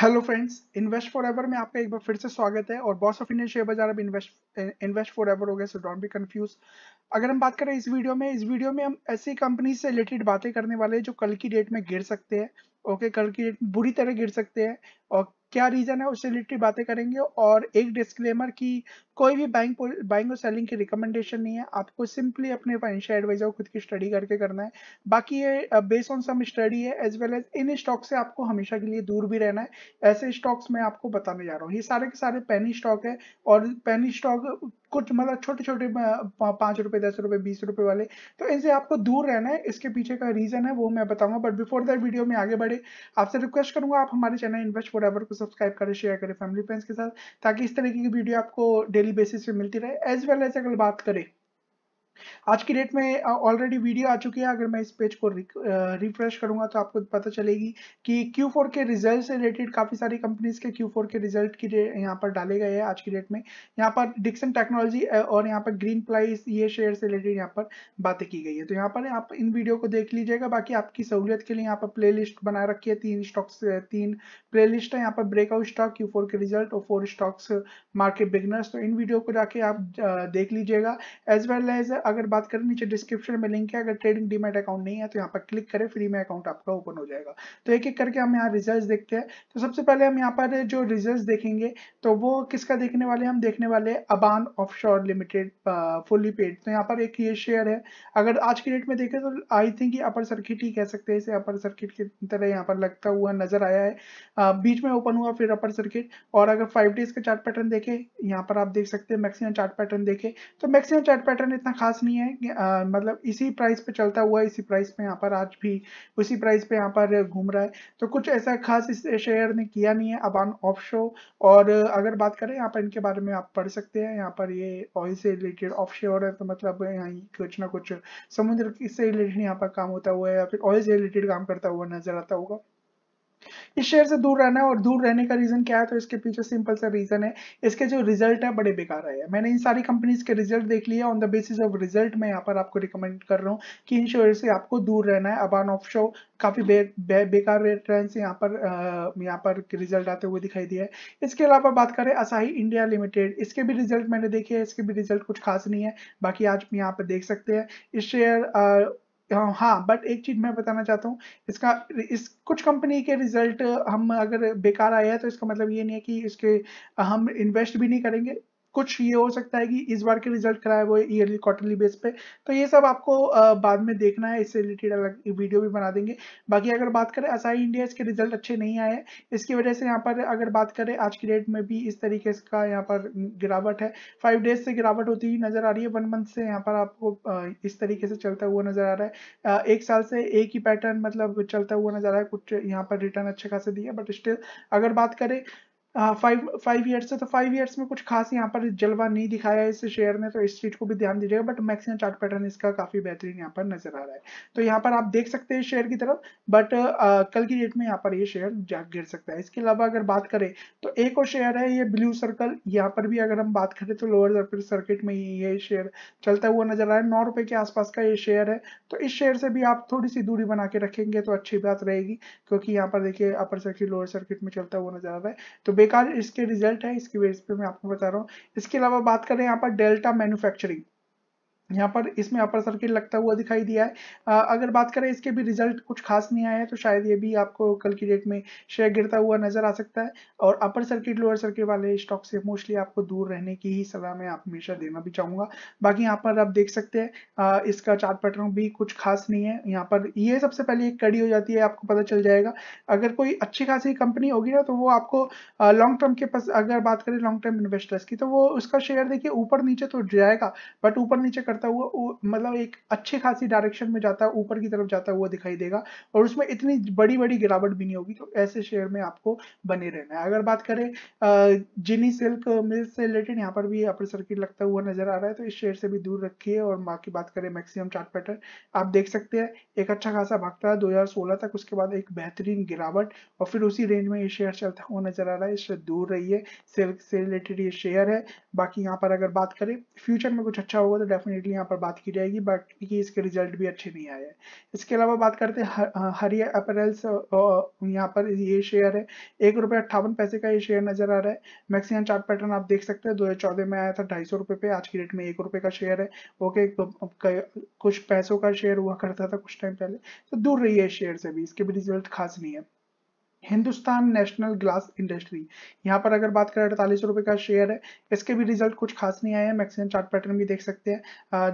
hello friends Invest Forever में आपका एक बार फिर से स्वागत है और बॉस ऑफ इंडियन शेयर बाजार अब इन्वेस्ट इन्वेस्ट फॉर एवर हो गया सो डोंट बी कंफ्यूज अगर हम बात करें इस वीडियो में इस वीडियो में हम ऐसी कंपनी से रिलेटेड बातें करने वाले हैं जो कल की डेट में गिर सकते हैं ओके okay, कल की डेट में बुरी तरह गिर सकते हैं और क्या रीजन है उससे रिलेटेड बातें करेंगे और एक डिस्क्लेमर की कोई भी बैंक बाइंग और सेलिंग की रिकमेंडेशन नहीं है आपको सिंपली अपने फाइनेंशियल एडवाइजर को खुद की स्टडी करके करना है बाकी ये बेस्ड ऑन सम स्टडी है as well as in stock से आपको हमेशा के लिए दूर भी रहना है ऐसे स्टॉक्स मैं आपको बताने जा रहा हूँ ये सारे के सारे पेनी स्टॉक है और पेनी स्टॉक कुछ मतलब छोटे छोटे पाँच रुपये दस रुपये बीस रुपये वाले तो इनसे आपको दूर रहना है इसके पीछे का रीज़न है वो मैं बताऊंगा बट बिफोर दैट वीडियो में आगे बढ़े आपसे रिक्वेस्ट करूंगा आप हमारे चैनल इन्वेस्ट फॉर एवर को सब्सक्राइब करें शेयर करें फैमिली फ्रेंड्स के साथ ताकि इस तरीके की वीडियो आपको डेली बेसिस पे मिलती रहे एज वेल एज अगर बात करें आज की डेट में ऑलरेडी वीडियो आ चुकी है अगर मैं इस पेज को रिफ्रेश करूंगा तो आपको पता चलेगी कि Q4 के रिजल्ट से रिलेटेड काफ़ी सारी कंपनीज के Q4 के रिजल्ट की यहाँ पर डाले गए हैं आज की डेट में यहाँ पर डिक्सन टेक्नोलॉजी और यहाँ पर ग्रीन प्लाइस ये शेयर से रिलेटेड यहाँ पर बातें की गई है तो यहाँ पर आप इन वीडियो को देख लीजिएगा बाकी आपकी सहूलियत के लिए यहाँ पर प्ले लिस्ट बना रखी है तीन स्टॉक्स तीन प्ले लिस्ट है यहाँ पर ब्रेकआउट स्टॉक क्यू के रिजल्ट और फोर स्टॉक्स मार्केट बिगनर्स तो इन वीडियो को जाके आप देख लीजिएगा एज वेल एज अगर बात करें नीचे डिस्क्रिप्शन में लिंक है अगर ट्रेडिंग डीमेट अकाउंट नहीं है तो यहाँ पर क्लिक करें फ्री में अकाउंट आपका ओपन हो जाएगा तो एक एक करके हम यहाँ रिजल्ट देखते हैं तो सबसे पहले हम यहाँ पर जो रिजल्ट देखेंगे तो वो किसका देखने वाले हम देखने वाले Aban offshore limited fully paid तो यहाँ पर एक ये शेयर है अगर आज की डेट में देखें तो आई थिंक अपर सर्किट ही कह सकते हैं इसे अपर सर्किट की तरह यहाँ पर लगता हुआ नजर आया है बीच में ओपन हुआ फिर अपर सर्किट और अगर फाइव डेज का चार्ट पैटर्न देखें यहाँ पर आप देख सकते हैं मैक्सिमम चार्ट पैटर्न देखें तो मैक्सिमम चार्ट पैटर्न इतना खास पास नहीं है आ, मतलब इसी प्राइस पे चलता हुआ इसी प्राइस पे यहाँ पर आज भी उसी प्राइस पे यहाँ पर घूम रहा है तो कुछ ऐसा खास इस शेयर ने किया नहीं है अबान ऑफ शो और अगर बात करें यहाँ पर इनके बारे में आप पढ़ सकते हैं यहाँ पर ये ऑयल से रिलेटेड ऑफ शेयर है तो मतलब यहाँ कुछ ना कुछ समुद्र से रिलेटेड यहाँ पर काम होता हुआ है या फिर ऑयल से रिलेटेड काम करता हुआ नजर आता होगा इस शेयर से दूर रहना है और दूर रहने का रीजन क्या है तो इसके पीछे सिंपल सा रीजन है इसके जो रिजल्ट है बड़े बेकार आए हैं मैंने इन सारी कंपनीज के रिजल्ट देख लिए on the basis of result मैं यहाँ पर आपको रिकमेंड कर रहा हूँ कि इन शेयर से आपको दूर रहना है अबान ऑफ शो काफी बे, बे, बेकार से यहाँ पर यहाँ पर रिजल्ट आते हुए दिखाई दिया है इसके अलावा बात करें असाही इंडिया लिमिटेड इसके भी रिजल्ट मैंने देखे इसके भी रिजल्ट कुछ खास नहीं है बाकी आज यहाँ पर देख सकते हैं इस शेयर हाँ बट एक चीज़ मैं बताना चाहता हूँ इसका इस कुछ कंपनी के रिजल्ट हम अगर बेकार आया है तो इसका मतलब ये नहीं है कि इसके हम इन्वेस्ट भी नहीं करेंगे कुछ ये हो सकता है कि इस बार के रिजल्ट खराब हुए ईयरली क्वार्टरली बेस पे तो ये सब आपको बाद में देखना है इससे रिलेटेड अलग वीडियो भी बना देंगे बाकी अगर बात करें असाई इंडिया इसके रिजल्ट अच्छे नहीं आए इसकी वजह से यहाँ पर अगर बात करें आज की डेट में भी इस तरीके का यहाँ पर गिरावट है फाइव डेज से गिरावट होती हुई नजर आ रही है वन मंथ से यहाँ पर आपको इस तरीके से चलता हुआ नजर आ रहा है एक साल से एक ही पैटर्न मतलब चलता हुआ नजर आ रहा है कुछ यहाँ पर रिटर्न अच्छे खासे दिए बट स्टिल अगर बात करें फाइव फाइव ईयर्स है तो फाइव ईयर्स में कुछ खास यहाँ पर जलवा नहीं दिखाया है इस शेयर में तो इस चीज को भी ध्यान दीजिएगा बट मैक्सिमम चार्ट पैटर्न इसका काफी बेहतरीन यहाँ पर नजर आ रहा है तो यहाँ पर आप देख सकते हैं शेयर की तरफ बट आ, कल की डेट में यहाँ पर ये यह शेयर गिर सकता है इसके अलावा अगर बात करें तो एक और शेयर है ये ब्लू सर्कल यहाँ पर भी अगर हम बात करें तो लोअर सर्किट में ये शेयर चलता हुआ नजर आ रहा है नौ रुपए के आसपास का ये शेयर है तो इस शेयर से भी आप थोड़ी सी दूरी बना के रखेंगे तो अच्छी बात रहेगी क्योंकि यहाँ पर देखिए अपर सर्किट लोअर सर्किट में चलता हुआ नजर आ रहा है तो बेकार इसके रिजल्ट है इसकी बेस पे मैं आपको बता रहा हूँ इसके अलावा बात करें यहाँ पर डेल्टा मैन्युफैक्चरिंग यहाँ पर इसमें अपर सर्किट लगता हुआ दिखाई दिया है आ, अगर बात करें इसके भी रिजल्ट कुछ खास नहीं आया है तो शायद ये भी आपको कल की डेट में शेयर गिरता हुआ नजर आ सकता है और अपर सर्किट लोअर सर्किट वाले स्टॉक से मोस्टली आपको दूर रहने की ही सलाह मैं आप हमेशा देना भी चाहूंगा बाकी यहाँ पर आप देख सकते हैं इसका चार्ट पैटर्न भी कुछ खास नहीं है यहाँ पर ये सबसे पहले एक कड़ी हो जाती है आपको पता चल जाएगा अगर कोई अच्छी खासी कंपनी होगी ना तो वो आपको लॉन्ग टर्म के पास अगर बात करें लॉन्ग टर्म इन्वेस्टर्स की तो वो उसका शेयर देखिए ऊपर नीचे तो जाएगा बट ऊपर नीचे करता हुआ मतलब एक अच्छी खासी डायरेक्शन में जाता है ऊपर की तरफ जाता हुआ दिखाई देगा और उसमें इतनी बड़ी बड़ी गिरावट भी नहीं होगी तो ऐसे शेयर में आपको बने रहना है अगर बात करें जिनी सिल्क मिल्स से रिलेटेड यहाँ पर भी अपर सर्किट लगता हुआ नजर आ रहा है तो इस शेयर से भी दूर रखिए और माँ की बात करें मैक्सिमम चार्ट पैटर्न आप देख सकते हैं एक अच्छा खासा भागता है दो तक उसके बाद एक बेहतरीन गिरावट और फिर उसी रेंज में ये शेयर चलता हुआ नजर आ रहा है इससे दूर रहिए सिल्क से रिलेटेड ये शेयर है बाकी यहाँ पर अगर बात करें फ्यूचर में कुछ अच्छा होगा तो डेफिनेटली डेफिनेटली यहाँ पर बात की जाएगी बट क्योंकि इसके रिजल्ट भी अच्छे नहीं आए इसके अलावा बात करते हैं हरिया अपरेल्स यहाँ पर ये शेयर है एक रुपये अट्ठावन पैसे का ये शेयर नजर आ रहा है मैक्सिमम चार्ट पैटर्न आप देख सकते हैं दो हजार चौदह में आया था ढाई सौ रुपये पे आज की डेट में एक रुपये का शेयर है ओके कुछ पैसों का शेयर हुआ करता था कुछ टाइम पहले तो दूर रही है शेयर से भी इसके भी रिजल्ट खास नहीं है हिंदुस्तान नेशनल ग्लास इंडस्ट्री यहाँ पर अगर बात करें अड़तालीस रुपए का शेयर है इसके भी रिजल्ट कुछ खास नहीं आए हैं मैक्सिमम चार्ट पैटर्न भी देख सकते हैं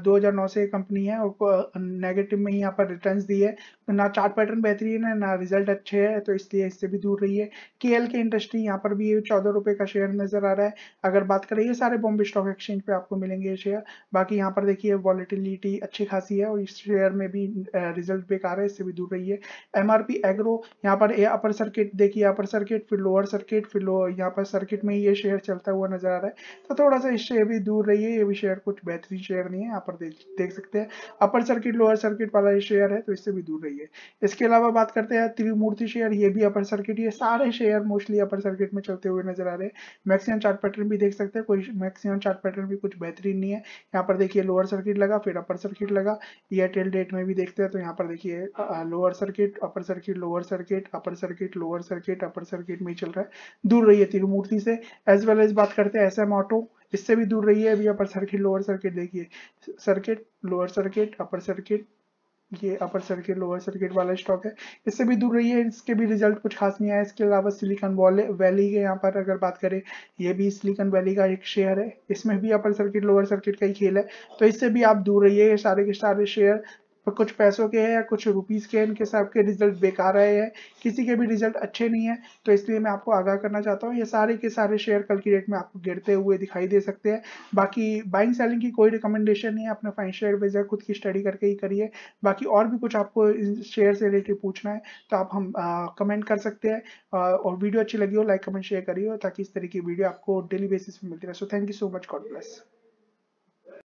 दो हजार नौ से कंपनी है और नेगेटिव में ही यहाँ पर रिटर्न दी है ना चार्ट पैटर्न बेहतरीन है ना रिजल्ट अच्छे है तो इसलिए इससे भी दूर रही है के एल के इंडस्ट्री यहाँ पर भी चौदह रुपए का शेयर नजर आ रहा है अगर बात करें ये सारे बॉम्बे स्टॉक एक्सचेंज पे आपको मिलेंगे ये शेयर बाकी यहाँ पर देखिए वॉलिटिलिटी अच्छी खासी है और इस शेयर में भी रिजल्ट बेकार है इससे भी दूर रही है एमआरपी एग्रो यहाँ पर अपर सर्किट सर्किट देखिए यहाँ पर सर्किट फिर लोअर सर्किट फिर लो यहाँ पर सर्किट में ये शेयर चलता हुआ नजर आ रहा है तो थोड़ा सा इससे भी दूर रही है ये भी शेयर कुछ बेहतरीन शेयर नहीं है यहाँ पर देख देख सकते हैं अपर सर्किट लोअर सर्किट वाला ये शेयर है तो इससे भी दूर रही है इसके अलावा बात करते हैं त्रिमूर्ति शेयर ये भी अपर सर्किट ये सारे शेयर मोस्टली अपर सर्किट में चलते हुए नजर आ रहे हैं मैक्सिमम चार्ट पैटर्न भी देख सकते हैं कोई मैक्सिमम चार्ट पैटर्न भी कुछ बेहतरीन नहीं है यहाँ पर देखिए लोअर सर्किट लगा फिर अपर सर्किट लगा एयरटेल डेट में भी देखते हैं तो यहाँ पर देखिए lower circuit upper circuit lower circuit upper circuit lower lower circuit upper circuit में चल रहा है दूर रही है तिरुमूर्ति से एज वेल एज बात करते हैं एस ऑटो इससे भी दूर रही है अभी अपर सर्किट लोअर सर्किट देखिए circuit lower circuit upper circuit ये अपर सर्किट लोअर सर्किट वाला स्टॉक है इससे भी दूर रही है इसके भी रिजल्ट कुछ खास नहीं आया इसके अलावा सिलिकॉन वैली के यहाँ पर अगर बात करें ये भी सिलिकॉन वैली का एक शेयर है इसमें भी अपर सर्किट लोअर सर्किट का ही खेल है तो इससे भी आप दूर रहिए सारे के सारे शेयर पर कुछ पैसों के हैं या कुछ रुपीज़ के इनके सबके रिजल्ट बेकार आए हैं किसी के भी रिजल्ट अच्छे नहीं है तो इसलिए मैं आपको आगाह करना चाहता हूँ ये सारे के सारे शेयर कल की डेट में आपको गिरते हुए दिखाई दे सकते हैं बाकी बाइंग सेलिंग की कोई रिकमेंडेशन नहीं है अपने फाइनेंशियल एडवाइजर खुद की स्टडी करके ही करिए बाकी और भी कुछ आपको शेयर से रिलेटेड पूछना है तो आप हम आ, कमेंट कर सकते हैं और वीडियो अच्छी लगी हो लाइक कमेंट शेयर करिए ताकि इस तरह की वीडियो आपको डेली बेसिस पर मिलती रहे so thank you so much God bless